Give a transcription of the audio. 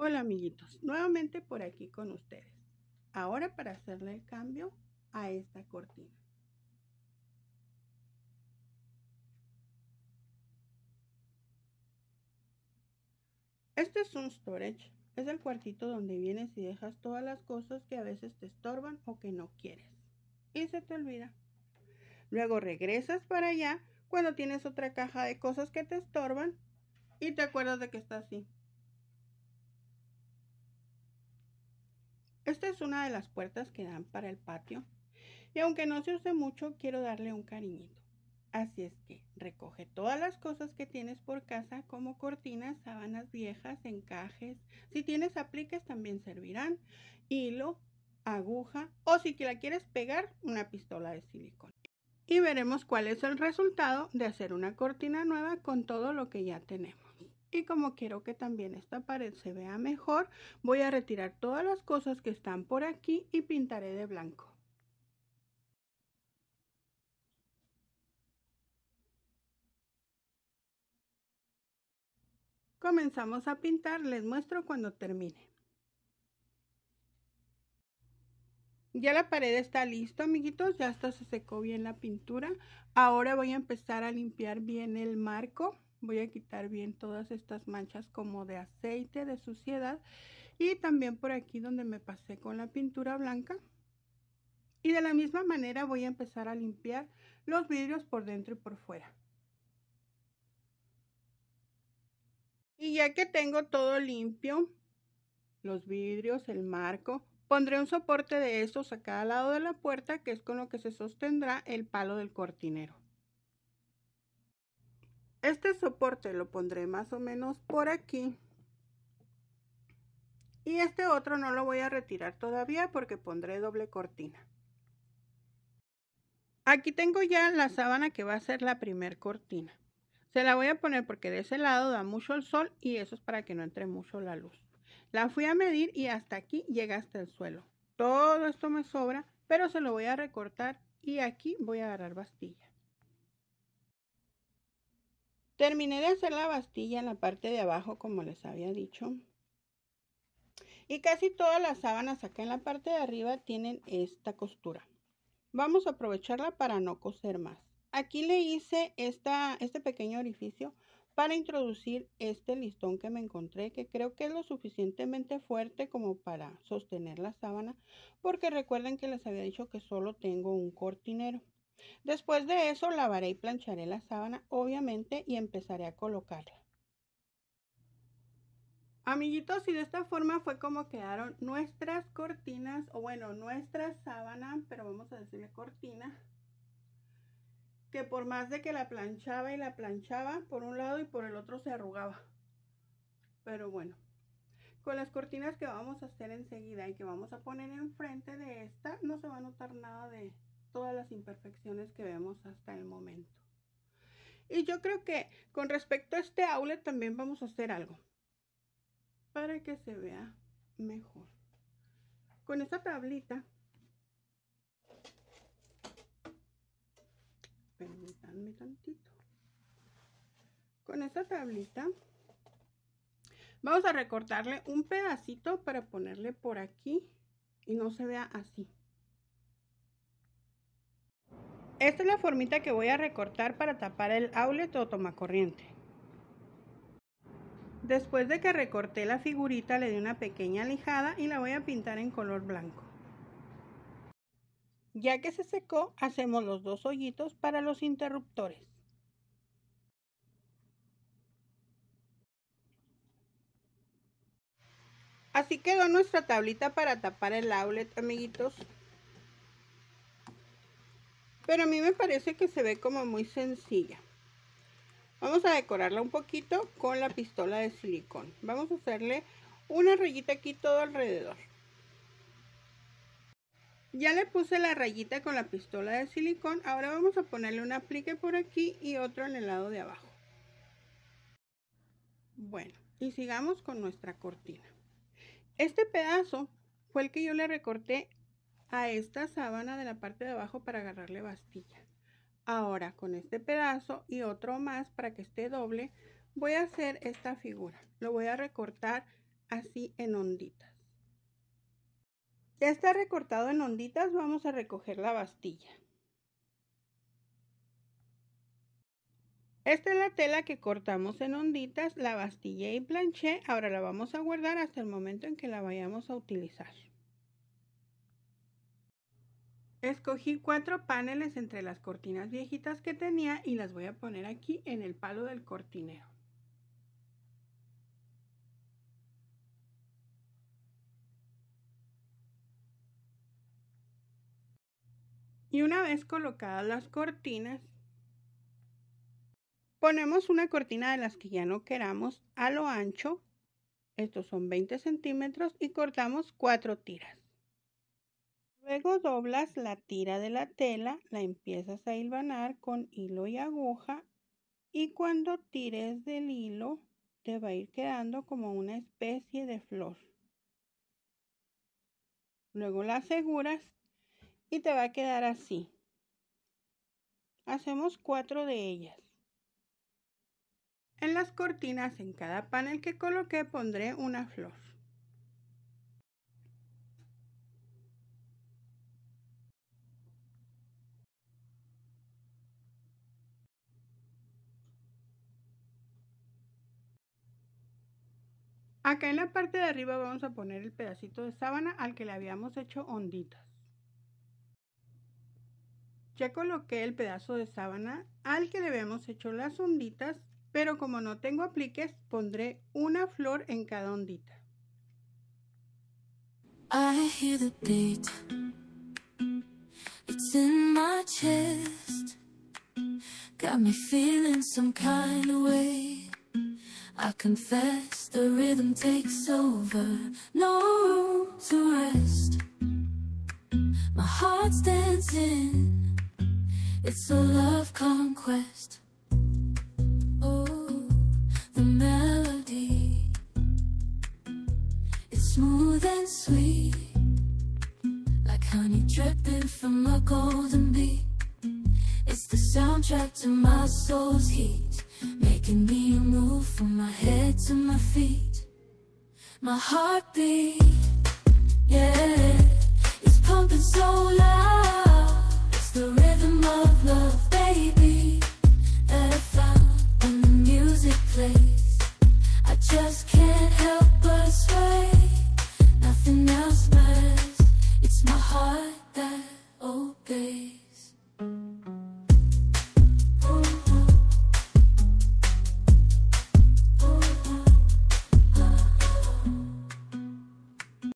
Hola amiguitos, nuevamente por aquí con ustedes. Ahora para hacerle el cambio a esta cortina. Este es un storage, es el cuartito donde vienes y dejas todas las cosas que a veces te estorban o que no quieres. Y se te olvida. Luego regresas para allá cuando tienes otra caja de cosas que te estorban y te acuerdas de que está así. Esta es una de las puertas que dan para el patio y aunque no se use mucho, quiero darle un cariñito. Así es que recoge todas las cosas que tienes por casa como cortinas, sábanas viejas, encajes. Si tienes apliques también servirán. Hilo, aguja o si la quieres pegar, una pistola de silicona. Y veremos cuál es el resultado de hacer una cortina nueva con todo lo que ya tenemos y como quiero que también esta pared se vea mejor, voy a retirar todas las cosas que están por aquí y pintaré de blanco. Comenzamos a pintar, les muestro cuando termine. Ya la pared está lista, amiguitos, ya hasta se secó bien la pintura. Ahora voy a empezar a limpiar bien el marco. Voy a quitar bien todas estas manchas como de aceite, de suciedad. Y también por aquí donde me pasé con la pintura blanca. Y de la misma manera voy a empezar a limpiar los vidrios por dentro y por fuera. Y ya que tengo todo limpio, los vidrios, el marco, pondré un soporte de estos a cada lado de la puerta, que es con lo que se sostendrá el palo del cortinero. Este soporte lo pondré más o menos por aquí. Y este otro no lo voy a retirar todavía porque pondré doble cortina. Aquí tengo ya la sábana que va a ser la primer cortina. Se la voy a poner porque de ese lado da mucho el sol y eso es para que no entre mucho la luz. La fui a medir y hasta aquí llega hasta el suelo. Todo esto me sobra, pero se lo voy a recortar y aquí voy a agarrar bastilla. Terminé de hacer la bastilla en la parte de abajo, como les había dicho. Y casi todas las sábanas acá en la parte de arriba tienen esta costura. Vamos a aprovecharla para no coser más. Aquí le hice esta, este pequeño orificio para introducir este listón que me encontré, que creo que es lo suficientemente fuerte como para sostener la sábana, porque recuerden que les había dicho que solo tengo un cortinero. Después de eso lavaré y plancharé la sábana, obviamente, y empezaré a colocarla. Amiguitos, y de esta forma fue como quedaron nuestras cortinas, o bueno, nuestra sábana, pero vamos a decirle cortina, que por más de que la planchaba y la planchaba, por un lado y por el otro se arrugaba. Pero bueno, con las cortinas que vamos a hacer enseguida y que vamos a poner enfrente de esta, no se va a notar nada de, todas las imperfecciones que vemos hasta el momento. Y yo creo que con respecto a este aula también vamos a hacer algo para que se vea mejor. Con esta tablita, permítanme tantito, con esta tablita vamos a recortarle un pedacito para ponerle por aquí y no se vea así. Esta es la formita que voy a recortar para tapar el outlet o corriente. Después de que recorté la figurita le di una pequeña lijada y la voy a pintar en color blanco. Ya que se secó, hacemos los dos hoyitos para los interruptores. Así quedó nuestra tablita para tapar el outlet, amiguitos. Pero a mí me parece que se ve como muy sencilla. Vamos a decorarla un poquito con la pistola de silicón. Vamos a hacerle una rayita aquí todo alrededor. Ya le puse la rayita con la pistola de silicón. Ahora vamos a ponerle un aplique por aquí y otro en el lado de abajo. Bueno, y sigamos con nuestra cortina. Este pedazo fue el que yo le recorté a esta sábana de la parte de abajo para agarrarle bastilla. Ahora con este pedazo y otro más para que esté doble voy a hacer esta figura. Lo voy a recortar así en onditas. Ya está recortado en onditas, vamos a recoger la bastilla. Esta es la tela que cortamos en onditas, la bastilla y planché. Ahora la vamos a guardar hasta el momento en que la vayamos a utilizar. Escogí cuatro paneles entre las cortinas viejitas que tenía y las voy a poner aquí en el palo del cortinero. Y una vez colocadas las cortinas, ponemos una cortina de las que ya no queramos a lo ancho, estos son 20 centímetros, y cortamos cuatro tiras. Luego doblas la tira de la tela, la empiezas a hilvanar con hilo y aguja y cuando tires del hilo te va a ir quedando como una especie de flor. Luego la aseguras y te va a quedar así. Hacemos cuatro de ellas. En las cortinas, en cada panel que coloque pondré una flor. Acá en la parte de arriba vamos a poner el pedacito de sábana al que le habíamos hecho onditas. Ya coloqué el pedazo de sábana al que le habíamos hecho las onditas, pero como no tengo apliques, pondré una flor en cada ondita. I hear the It's in my chest. Got me feeling some kind of way. I confess the rhythm takes over, no room to rest. My heart's dancing, it's a love conquest. Oh, the melody, it's smooth and sweet, like honey dripping from a golden bee. It's the soundtrack to my soul's heat. heartbeat